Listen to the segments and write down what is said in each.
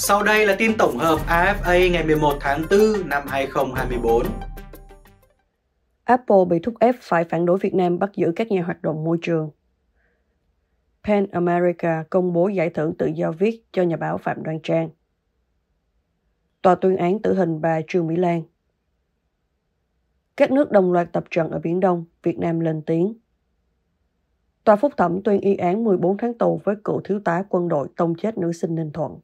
Sau đây là tin tổng hợp AFA ngày 11 tháng 4 năm 2024. Apple bị thúc ép phải phản đối Việt Nam bắt giữ các nhà hoạt động môi trường. Pan America công bố giải thưởng tự do viết cho nhà báo Phạm Đoan Trang. Tòa tuyên án tử hình bà Trương Mỹ Lan. Các nước đồng loạt tập trận ở Biển Đông, Việt Nam lên tiếng. Tòa phúc thẩm tuyên y án 14 tháng tù với cựu thiếu tá quân đội tông chết nữ sinh Ninh Thuận.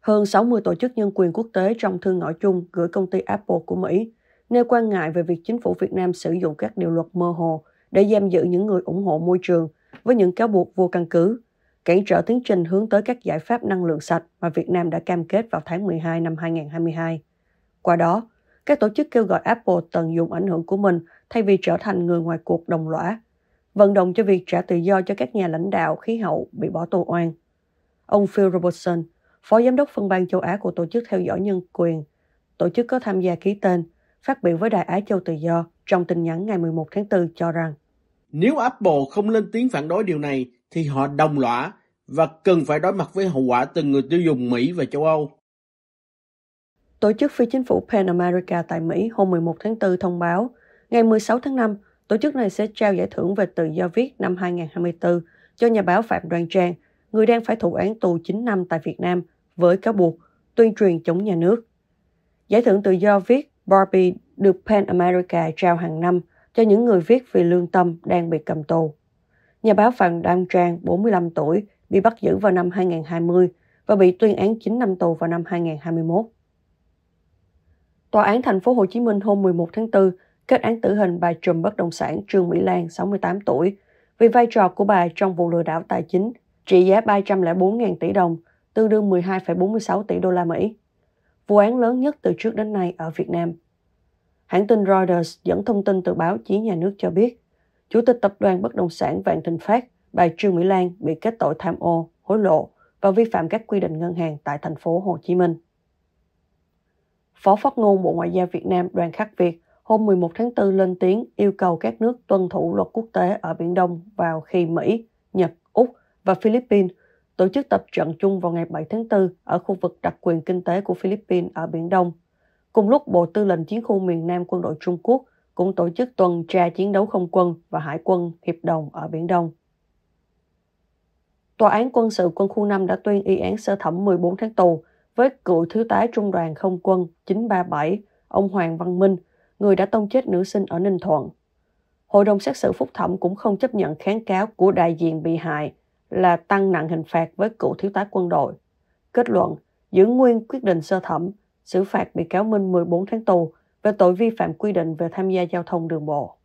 Hơn 60 tổ chức nhân quyền quốc tế trong thư ngõ chung gửi công ty Apple của Mỹ nêu quan ngại về việc chính phủ Việt Nam sử dụng các điều luật mơ hồ để giam giữ những người ủng hộ môi trường với những cáo buộc vô căn cứ, cản trở tiến trình hướng tới các giải pháp năng lượng sạch mà Việt Nam đã cam kết vào tháng 12 năm 2022. Qua đó, các tổ chức kêu gọi Apple tận dụng ảnh hưởng của mình thay vì trở thành người ngoài cuộc đồng lõa, vận động cho việc trả tự do cho các nhà lãnh đạo khí hậu bị bỏ tù oan. Ông Phil Robertson, Phó Giám đốc Phân ban châu Á của Tổ chức Theo dõi Nhân quyền. Tổ chức có tham gia ký tên, phát biểu với Đại Á Châu Tự Do trong tin nhắn ngày 11 tháng 4 cho rằng Nếu Apple không lên tiếng phản đối điều này thì họ đồng lõa và cần phải đối mặt với hậu quả từ người tiêu dùng Mỹ và châu Âu. Tổ chức phi chính phủ Pan America tại Mỹ hôm 11 tháng 4 thông báo, ngày 16 tháng 5, tổ chức này sẽ trao giải thưởng về tự do viết năm 2024 cho nhà báo Phạm Đoan Trang người đang phải thụ án tù 9 năm tại Việt Nam với cáo buộc tuyên truyền chống nhà nước. Giải thưởng tự do viết Barbie được Pan America trao hàng năm cho những người viết vì lương tâm đang bị cầm tù. Nhà báo Phạm Đăng Trang, 45 tuổi, bị bắt giữ vào năm 2020 và bị tuyên án 9 năm tù vào năm 2021. Tòa án thành phố Hồ Chí Minh hôm 11 tháng 4 kết án tử hình bà trùm bất động sản Trương Mỹ Lan, 68 tuổi, vì vai trò của bà trong vụ lừa đảo tài chính trị giá 304.000 tỷ đồng, tương đương 12,46 tỷ đô la Mỹ. Vụ án lớn nhất từ trước đến nay ở Việt Nam. Hãng tin Reuters dẫn thông tin từ báo chí nhà nước cho biết, Chủ tịch Tập đoàn Bất động sản Vạn Thịnh Phát, bà Trương Mỹ Lan bị kết tội tham ô, hối lộ và vi phạm các quy định ngân hàng tại thành phố Hồ Chí Minh. Phó phát ngôn Bộ Ngoại giao Việt Nam Đoàn Khắc Việt hôm 11 tháng 4 lên tiếng yêu cầu các nước tuân thủ luật quốc tế ở Biển Đông vào khi Mỹ, và Philippines tổ chức tập trận chung vào ngày 7 tháng 4 ở khu vực đặc quyền kinh tế của Philippines ở Biển Đông. Cùng lúc, Bộ Tư lệnh Chiến khu miền Nam quân đội Trung Quốc cũng tổ chức tuần tra chiến đấu không quân và hải quân hiệp đồng ở Biển Đông. Tòa án quân sự quân khu 5 đã tuyên y án sơ thẩm 14 tháng tù với cựu thứ tá trung đoàn không quân 937, ông Hoàng Văn Minh, người đã tông chết nữ sinh ở Ninh Thuận. Hội đồng xét xử phúc thẩm cũng không chấp nhận kháng cáo của đại diện bị hại là tăng nặng hình phạt với cựu thiếu tá quân đội. Kết luận, giữ nguyên quyết định sơ thẩm, xử phạt bị cáo Minh 14 tháng tù về tội vi phạm quy định về tham gia giao thông đường bộ.